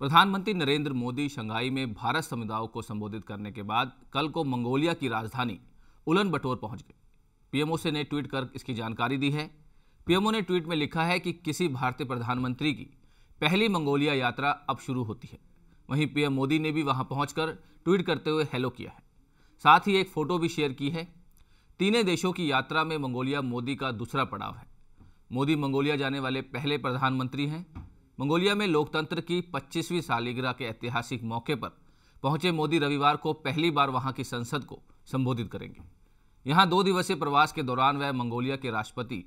प्रधानमंत्री नरेंद्र मोदी शंघाई में भारत समुदाय को संबोधित करने के बाद कल को मंगोलिया की राजधानी उलन बटोर पहुंच गए पीएमओ से ने ट्वीट कर इसकी जानकारी दी है पीएमओ ने ट्वीट में लिखा है कि किसी भारतीय प्रधानमंत्री की पहली मंगोलिया यात्रा अब शुरू होती है वहीं पीएम मोदी ने भी वहां पहुंचकर ट्वीट करते हुए हेलो किया है साथ ही एक फ़ोटो भी शेयर की है तीनों देशों की यात्रा में मंगोलिया मोदी का दूसरा पड़ाव है मोदी मंगोलिया जाने वाले पहले प्रधानमंत्री हैं मंगोलिया में लोकतंत्र की 25वीं सालिग्रह के ऐतिहासिक मौके पर पहुंचे मोदी रविवार को पहली बार वहां की संसद को संबोधित करेंगे यहां दो दिवसीय प्रवास के दौरान वह मंगोलिया के राष्ट्रपति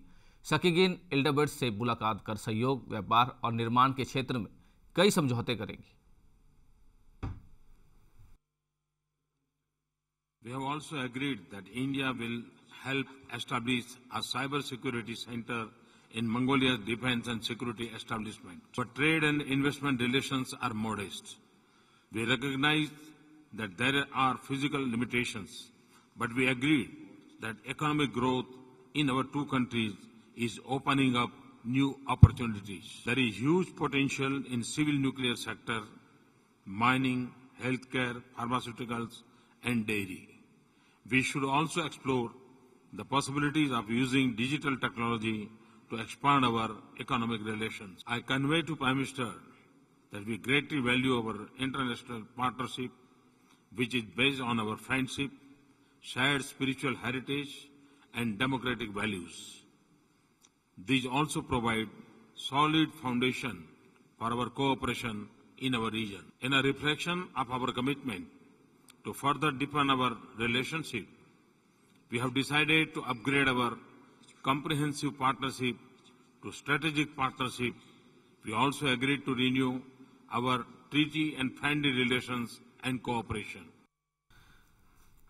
सकीगिन एल्डबर्ट से मुलाकात कर सहयोग व्यापार और निर्माण के क्षेत्र में कई समझौते करेंगे We have also agreed that India will help establish a cyber security center in Mongolia's defense and security establishment, but trade and investment relations are modest. We recognize that there are physical limitations, but we agree that economic growth in our two countries is opening up new opportunities. There is huge potential in civil nuclear sector, mining, healthcare, pharmaceuticals, and dairy. We should also explore the possibilities of using digital technology to expand our economic relations. I convey to Prime Minister that we greatly value our international partnership, which is based on our friendship, shared spiritual heritage, and democratic values. These also provide solid foundation for our cooperation in our region. In a reflection of our commitment to further deepen our relationship, we have decided to upgrade our comprehensive partnership to strategic partnership, we also agreed to renew our treaty and friendly relations and cooperation.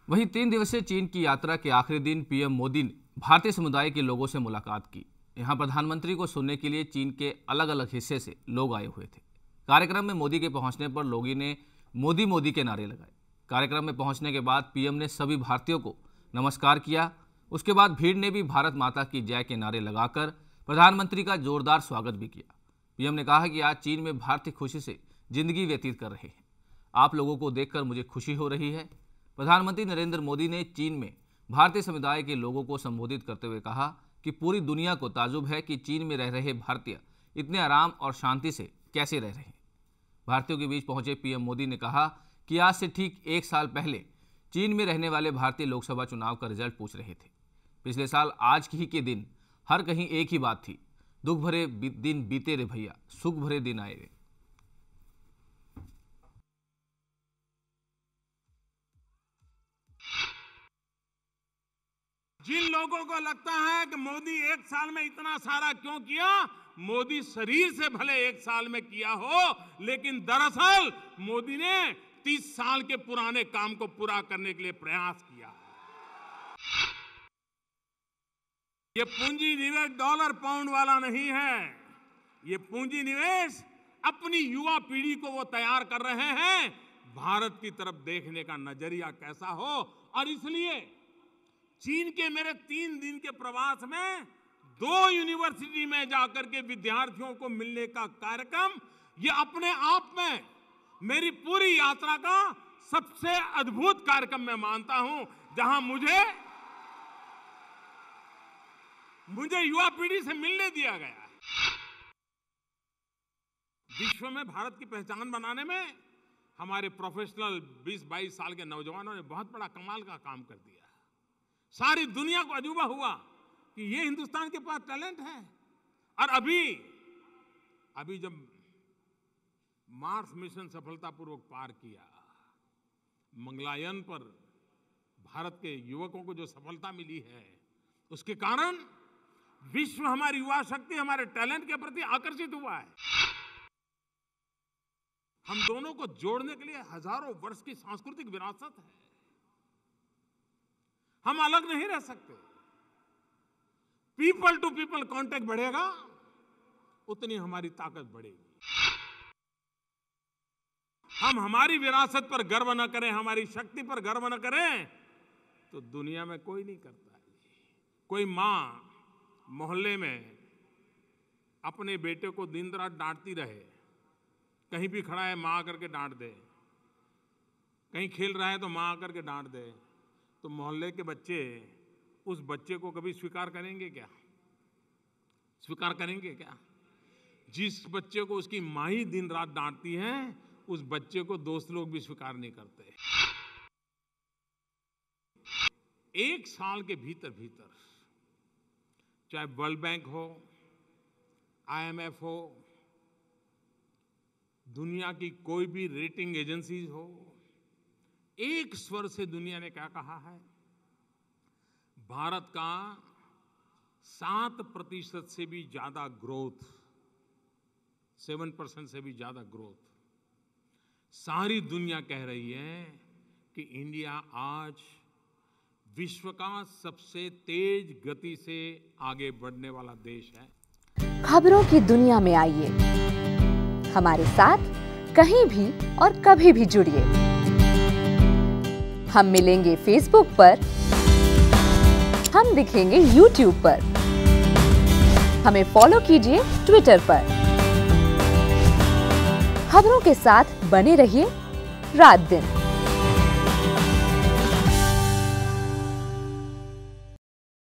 वहीं तीन दिवसीय चीन की यात्रा के आखिरी दिन PM Modi ने भारतीय समुदाय के लोगों से मुलाकात की यहां प्रधानमंत्री को सुनने के लिए चीन के अलग अलग हिस्से से लोग आए हुए थे कार्यक्रम में मोदी के पहुंचने पर लोगों ने मोदी मोदी के नारे लगाए कार्यक्रम में पहुंचने के बाद पीएम ने सभी भारतीयों को नमस्कार किया उसके बाद भीड़ ने भी भारत माता की जय के नारे लगाकर प्रधानमंत्री का जोरदार स्वागत भी किया पीएम ने कहा कि आज चीन में भारतीय खुशी से जिंदगी व्यतीत कर रहे हैं आप लोगों को देखकर मुझे खुशी हो रही है प्रधानमंत्री नरेंद्र मोदी ने चीन में भारतीय समुदाय के लोगों को संबोधित करते हुए कहा कि पूरी दुनिया को ताजुब है कि चीन में रह रहे भारतीय इतने आराम और शांति से कैसे रह रहे हैं भारतीयों के बीच पहुंचे पीएम मोदी ने कहा कि आज से ठीक एक साल पहले चीन में रहने वाले भारतीय लोकसभा चुनाव का रिजल्ट पूछ रहे थे पिछले साल आज ही के दिन हर कहीं एक ही बात थी दुख भरे दिन बीते रे भैया सुख भरे दिन आए रे जिन लोगों को लगता है कि मोदी एक साल में इतना सारा क्यों किया मोदी शरीर से भले एक साल में किया हो लेकिन दरअसल मोदी ने तीस साल के पुराने काम को पूरा करने के लिए प्रयास किया ये पूंजी निवेश डॉलर पाउंड वाला नहीं है ये पूंजी निवेश अपनी युवा पीढ़ी को वो तैयार कर रहे हैं भारत की तरफ देखने का नजरिया कैसा हो और इसलिए चीन के मेरे तीन दिन के प्रवास में दो यूनिवर्सिटी में जाकर के विद्यार्थियों को मिलने का कार्यक्रम ये अपने आप में मेरी पूरी यात्रा का सबसे अद्भुत कार्यक्रम मैं मानता हूं जहां मुझे मुझे युवा पीढ़ी से मिलने दिया गया विश्व में भारत की पहचान बनाने में हमारे प्रोफेशनल 20-22 साल के नौजवानों ने बहुत बड़ा कमाल का काम कर दिया सारी दुनिया को अजूबा हुआ कि ये हिंदुस्तान के पास टैलेंट है और अभी अभी जब मार्स मिशन सफलतापूर्वक पार किया मंगलायन पर भारत के युवकों को जो सफलता मिली है उसके कारण विश्व हमारी युवा शक्ति हमारे टैलेंट के प्रति आकर्षित हुआ है हम दोनों को जोड़ने के लिए हजारों वर्ष की सांस्कृतिक विरासत है हम अलग नहीं रह सकते पीपल टू पीपल कांटेक्ट बढ़ेगा उतनी हमारी ताकत बढ़ेगी हम हमारी विरासत पर गर्व न करें हमारी शक्ति पर गर्व न करें तो दुनिया में कोई नहीं करता कोई मां मोहल्ले में अपने बेटे को दिन रात डांटती रहे कहीं भी खड़ा है माँ करके डांट दे कहीं खेल रहा है तो माँ करके डांट दे तो मोहल्ले के बच्चे उस बच्चे को कभी स्वीकार करेंगे क्या स्वीकार करेंगे क्या जिस बच्चे को उसकी माँ ही दिन रात डांटती है उस बच्चे को दोस्त लोग भी स्वीकार नहीं करते एक साल के भीतर भीतर चाहे वर्ल्ड बैंक हो आईएमएफ हो दुनिया की कोई भी रेटिंग एजेंसीज हो एक स्वर से दुनिया ने क्या कहा है भारत का सात प्रतिशत से भी ज़्यादा ग्रोथ सेवन परसेंट से भी ज़्यादा ग्रोथ सारी दुनिया कह रही है कि इंडिया आज विश्व का सबसे तेज गति से आगे बढ़ने वाला देश है खबरों की दुनिया में आइए हमारे साथ कहीं भी और कभी भी जुड़िए हम मिलेंगे फेसबुक पर हम दिखेंगे यूट्यूब पर हमें फॉलो कीजिए ट्विटर पर खबरों के साथ बने रहिए रात दिन